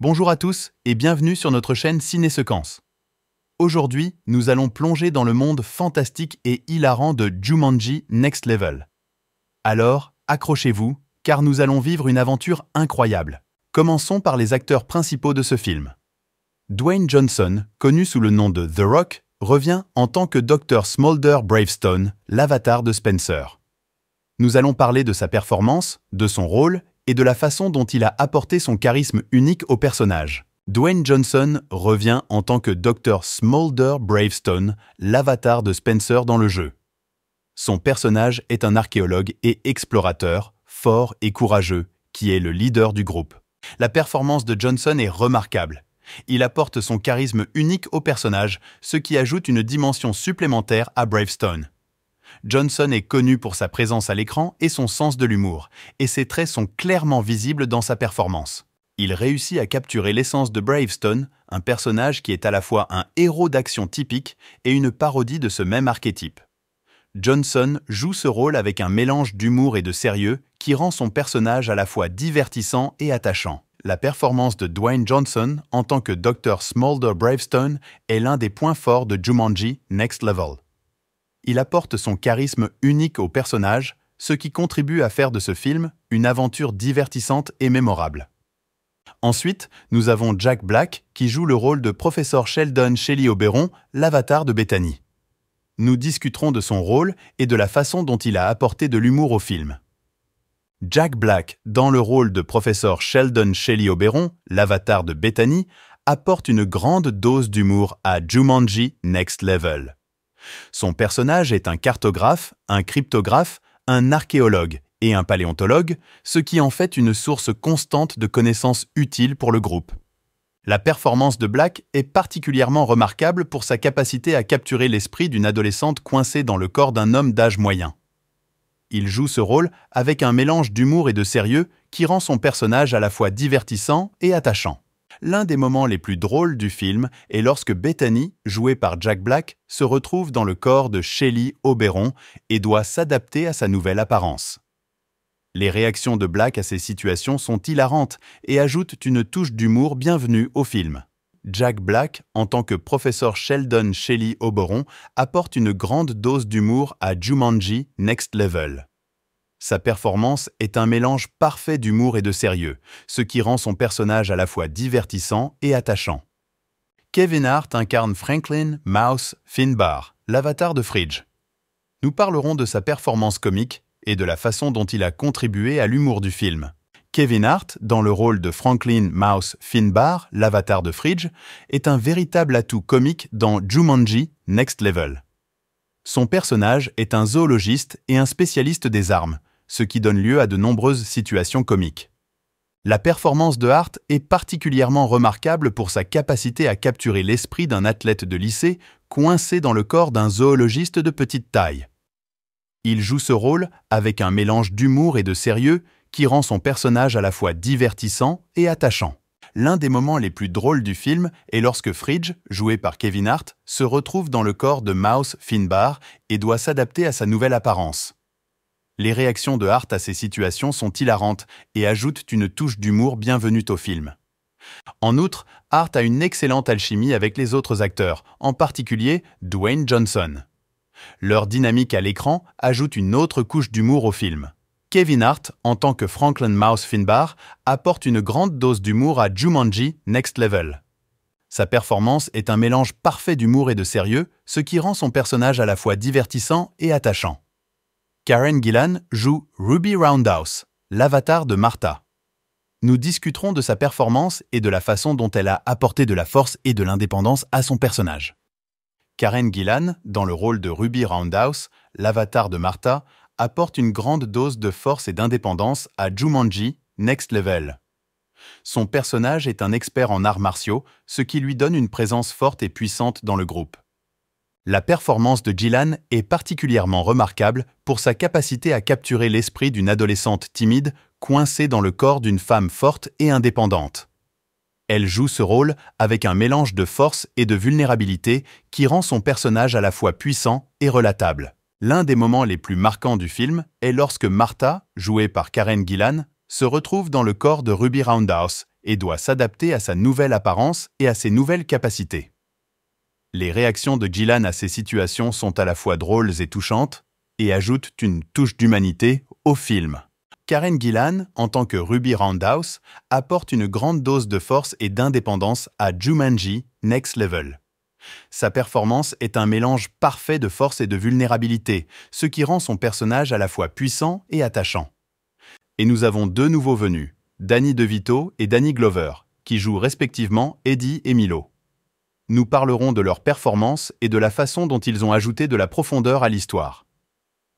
Bonjour à tous et bienvenue sur notre chaîne Ciné-Séquence. Aujourd'hui, nous allons plonger dans le monde fantastique et hilarant de Jumanji Next Level. Alors, accrochez-vous, car nous allons vivre une aventure incroyable. Commençons par les acteurs principaux de ce film. Dwayne Johnson, connu sous le nom de The Rock, revient en tant que Dr. Smolder Bravestone, l'avatar de Spencer. Nous allons parler de sa performance, de son rôle et de la façon dont il a apporté son charisme unique au personnage. Dwayne Johnson revient en tant que Dr. Smolder Bravestone, l'avatar de Spencer dans le jeu. Son personnage est un archéologue et explorateur, fort et courageux, qui est le leader du groupe. La performance de Johnson est remarquable. Il apporte son charisme unique au personnage, ce qui ajoute une dimension supplémentaire à Bravestone. Johnson est connu pour sa présence à l'écran et son sens de l'humour, et ses traits sont clairement visibles dans sa performance. Il réussit à capturer l'essence de Bravestone, un personnage qui est à la fois un héros d'action typique et une parodie de ce même archétype. Johnson joue ce rôle avec un mélange d'humour et de sérieux qui rend son personnage à la fois divertissant et attachant. La performance de Dwayne Johnson en tant que Dr. Smolder Bravestone est l'un des points forts de Jumanji Next Level il apporte son charisme unique au personnage, ce qui contribue à faire de ce film une aventure divertissante et mémorable. Ensuite, nous avons Jack Black, qui joue le rôle de professeur Sheldon Shelley Oberon, l'avatar de Bethany. Nous discuterons de son rôle et de la façon dont il a apporté de l'humour au film. Jack Black, dans le rôle de professeur Sheldon Shelley Oberon, l'avatar de Bethany, apporte une grande dose d'humour à Jumanji Next Level. Son personnage est un cartographe, un cryptographe, un archéologue et un paléontologue, ce qui en fait une source constante de connaissances utiles pour le groupe. La performance de Black est particulièrement remarquable pour sa capacité à capturer l'esprit d'une adolescente coincée dans le corps d'un homme d'âge moyen. Il joue ce rôle avec un mélange d'humour et de sérieux qui rend son personnage à la fois divertissant et attachant l'un des moments les plus drôles du film est lorsque Bethany, jouée par Jack Black, se retrouve dans le corps de Shelley Oberon et doit s'adapter à sa nouvelle apparence. Les réactions de Black à ces situations sont hilarantes et ajoutent une touche d'humour bienvenue au film. Jack Black, en tant que professeur Sheldon Shelley Oberon, apporte une grande dose d'humour à Jumanji Next Level. Sa performance est un mélange parfait d'humour et de sérieux, ce qui rend son personnage à la fois divertissant et attachant. Kevin Hart incarne Franklin Mouse Finbar, l'avatar de Fridge. Nous parlerons de sa performance comique et de la façon dont il a contribué à l'humour du film. Kevin Hart, dans le rôle de Franklin Mouse Finbar, l'avatar de Fridge, est un véritable atout comique dans Jumanji Next Level. Son personnage est un zoologiste et un spécialiste des armes, ce qui donne lieu à de nombreuses situations comiques. La performance de Hart est particulièrement remarquable pour sa capacité à capturer l'esprit d'un athlète de lycée coincé dans le corps d'un zoologiste de petite taille. Il joue ce rôle avec un mélange d'humour et de sérieux qui rend son personnage à la fois divertissant et attachant. L'un des moments les plus drôles du film est lorsque Fridge, joué par Kevin Hart, se retrouve dans le corps de Mouse Finbar et doit s'adapter à sa nouvelle apparence les réactions de Hart à ces situations sont hilarantes et ajoutent une touche d'humour bienvenue au film. En outre, Hart a une excellente alchimie avec les autres acteurs, en particulier Dwayne Johnson. Leur dynamique à l'écran ajoute une autre couche d'humour au film. Kevin Hart, en tant que Franklin Mouse Finbar, apporte une grande dose d'humour à Jumanji Next Level. Sa performance est un mélange parfait d'humour et de sérieux, ce qui rend son personnage à la fois divertissant et attachant. Karen Gillan joue Ruby Roundhouse, l'avatar de Martha. Nous discuterons de sa performance et de la façon dont elle a apporté de la force et de l'indépendance à son personnage. Karen Gillan, dans le rôle de Ruby Roundhouse, l'avatar de Martha, apporte une grande dose de force et d'indépendance à Jumanji Next Level. Son personnage est un expert en arts martiaux, ce qui lui donne une présence forte et puissante dans le groupe. La performance de Gillan est particulièrement remarquable pour sa capacité à capturer l'esprit d'une adolescente timide coincée dans le corps d'une femme forte et indépendante. Elle joue ce rôle avec un mélange de force et de vulnérabilité qui rend son personnage à la fois puissant et relatable. L'un des moments les plus marquants du film est lorsque Martha, jouée par Karen Gillan, se retrouve dans le corps de Ruby Roundhouse et doit s'adapter à sa nouvelle apparence et à ses nouvelles capacités. Les réactions de Gillan à ces situations sont à la fois drôles et touchantes, et ajoutent une touche d'humanité au film. Karen Gillan, en tant que Ruby Roundhouse, apporte une grande dose de force et d'indépendance à Jumanji Next Level. Sa performance est un mélange parfait de force et de vulnérabilité, ce qui rend son personnage à la fois puissant et attachant. Et nous avons deux nouveaux venus, Danny DeVito et Danny Glover, qui jouent respectivement Eddie et Milo nous parlerons de leur performance et de la façon dont ils ont ajouté de la profondeur à l'histoire.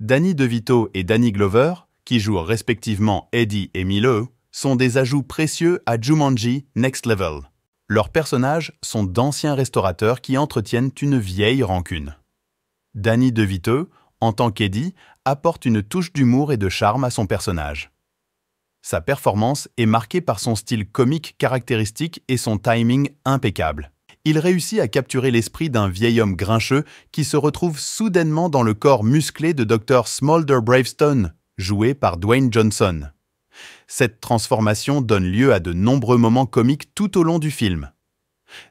Danny DeVito et Danny Glover, qui jouent respectivement Eddie et Milo, sont des ajouts précieux à Jumanji Next Level. Leurs personnages sont d'anciens restaurateurs qui entretiennent une vieille rancune. Danny DeVito, en tant qu'Eddie, apporte une touche d'humour et de charme à son personnage. Sa performance est marquée par son style comique caractéristique et son timing impeccable il réussit à capturer l'esprit d'un vieil homme grincheux qui se retrouve soudainement dans le corps musclé de Dr. Smolder Bravestone, joué par Dwayne Johnson. Cette transformation donne lieu à de nombreux moments comiques tout au long du film.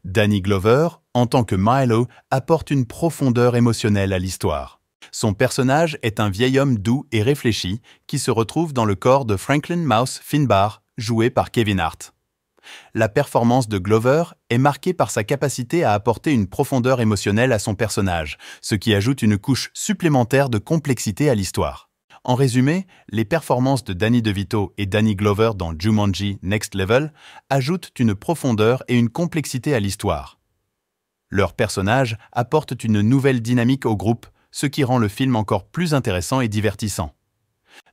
Danny Glover, en tant que Milo, apporte une profondeur émotionnelle à l'histoire. Son personnage est un vieil homme doux et réfléchi qui se retrouve dans le corps de Franklin Mouse Finbar, joué par Kevin Hart la performance de Glover est marquée par sa capacité à apporter une profondeur émotionnelle à son personnage, ce qui ajoute une couche supplémentaire de complexité à l'histoire. En résumé, les performances de Danny DeVito et Danny Glover dans Jumanji Next Level ajoutent une profondeur et une complexité à l'histoire. Leurs personnages apportent une nouvelle dynamique au groupe, ce qui rend le film encore plus intéressant et divertissant.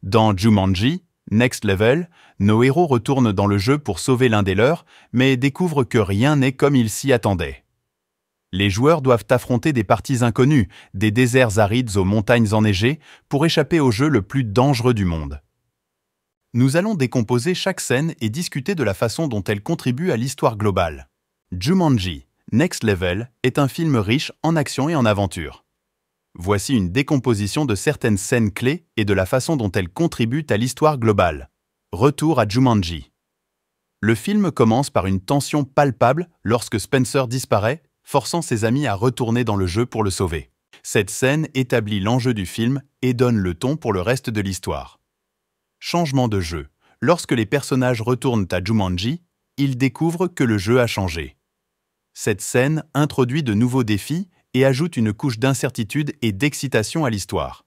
Dans Jumanji, Next Level, nos héros retournent dans le jeu pour sauver l'un des leurs, mais découvrent que rien n'est comme ils s'y attendaient. Les joueurs doivent affronter des parties inconnues, des déserts arides aux montagnes enneigées, pour échapper au jeu le plus dangereux du monde. Nous allons décomposer chaque scène et discuter de la façon dont elle contribue à l'histoire globale. Jumanji, Next Level, est un film riche en action et en aventure. Voici une décomposition de certaines scènes clés et de la façon dont elles contribuent à l'histoire globale. Retour à Jumanji. Le film commence par une tension palpable lorsque Spencer disparaît, forçant ses amis à retourner dans le jeu pour le sauver. Cette scène établit l'enjeu du film et donne le ton pour le reste de l'histoire. Changement de jeu. Lorsque les personnages retournent à Jumanji, ils découvrent que le jeu a changé. Cette scène introduit de nouveaux défis et ajoute une couche d'incertitude et d'excitation à l'histoire.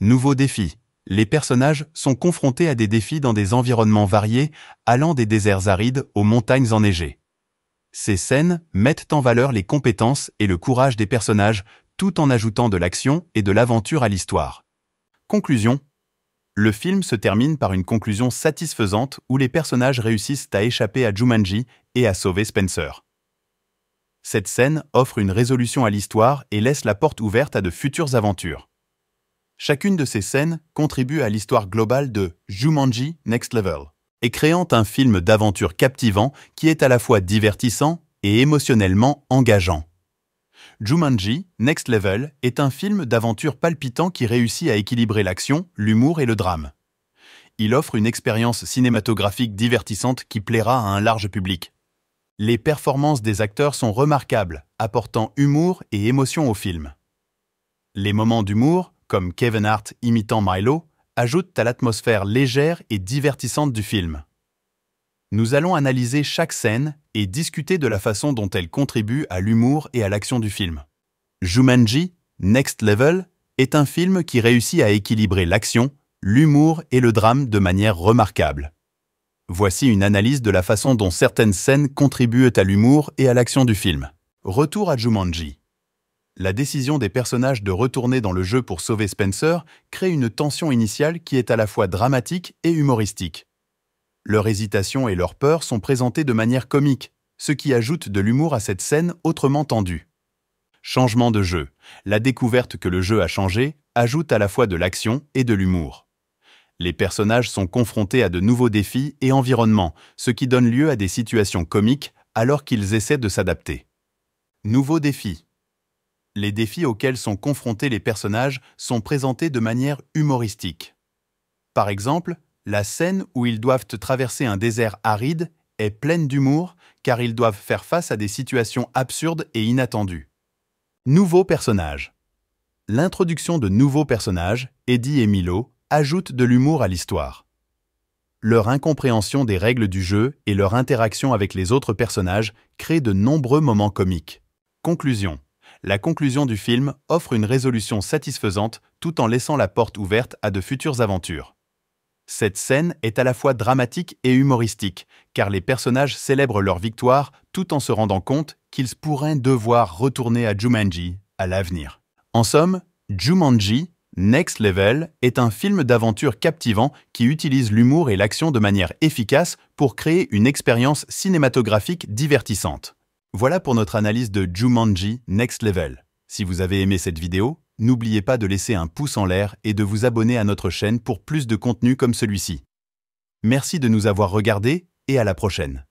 Nouveau défi, Les personnages sont confrontés à des défis dans des environnements variés, allant des déserts arides aux montagnes enneigées. Ces scènes mettent en valeur les compétences et le courage des personnages, tout en ajoutant de l'action et de l'aventure à l'histoire. Conclusion. Le film se termine par une conclusion satisfaisante où les personnages réussissent à échapper à Jumanji et à sauver Spencer cette scène offre une résolution à l'histoire et laisse la porte ouverte à de futures aventures. Chacune de ces scènes contribue à l'histoire globale de Jumanji Next Level et créant un film d'aventure captivant qui est à la fois divertissant et émotionnellement engageant. Jumanji Next Level est un film d'aventure palpitant qui réussit à équilibrer l'action, l'humour et le drame. Il offre une expérience cinématographique divertissante qui plaira à un large public. Les performances des acteurs sont remarquables, apportant humour et émotion au film. Les moments d'humour, comme Kevin Hart imitant Milo, ajoutent à l'atmosphère légère et divertissante du film. Nous allons analyser chaque scène et discuter de la façon dont elle contribue à l'humour et à l'action du film. Jumanji, Next Level, est un film qui réussit à équilibrer l'action, l'humour et le drame de manière remarquable. Voici une analyse de la façon dont certaines scènes contribuent à l'humour et à l'action du film. Retour à Jumanji. La décision des personnages de retourner dans le jeu pour sauver Spencer crée une tension initiale qui est à la fois dramatique et humoristique. Leur hésitation et leur peur sont présentées de manière comique, ce qui ajoute de l'humour à cette scène autrement tendue. Changement de jeu. La découverte que le jeu a changé ajoute à la fois de l'action et de l'humour les personnages sont confrontés à de nouveaux défis et environnements, ce qui donne lieu à des situations comiques alors qu'ils essaient de s'adapter. Nouveaux défis Les défis auxquels sont confrontés les personnages sont présentés de manière humoristique. Par exemple, la scène où ils doivent traverser un désert aride est pleine d'humour car ils doivent faire face à des situations absurdes et inattendues. Nouveaux personnages L'introduction de nouveaux personnages, Eddie et Milo, ajoutent de l'humour à l'histoire. Leur incompréhension des règles du jeu et leur interaction avec les autres personnages créent de nombreux moments comiques. Conclusion. La conclusion du film offre une résolution satisfaisante tout en laissant la porte ouverte à de futures aventures. Cette scène est à la fois dramatique et humoristique, car les personnages célèbrent leur victoire tout en se rendant compte qu'ils pourraient devoir retourner à Jumanji à l'avenir. En somme, Jumanji Next Level est un film d'aventure captivant qui utilise l'humour et l'action de manière efficace pour créer une expérience cinématographique divertissante. Voilà pour notre analyse de Jumanji Next Level. Si vous avez aimé cette vidéo, n'oubliez pas de laisser un pouce en l'air et de vous abonner à notre chaîne pour plus de contenu comme celui-ci. Merci de nous avoir regardés et à la prochaine.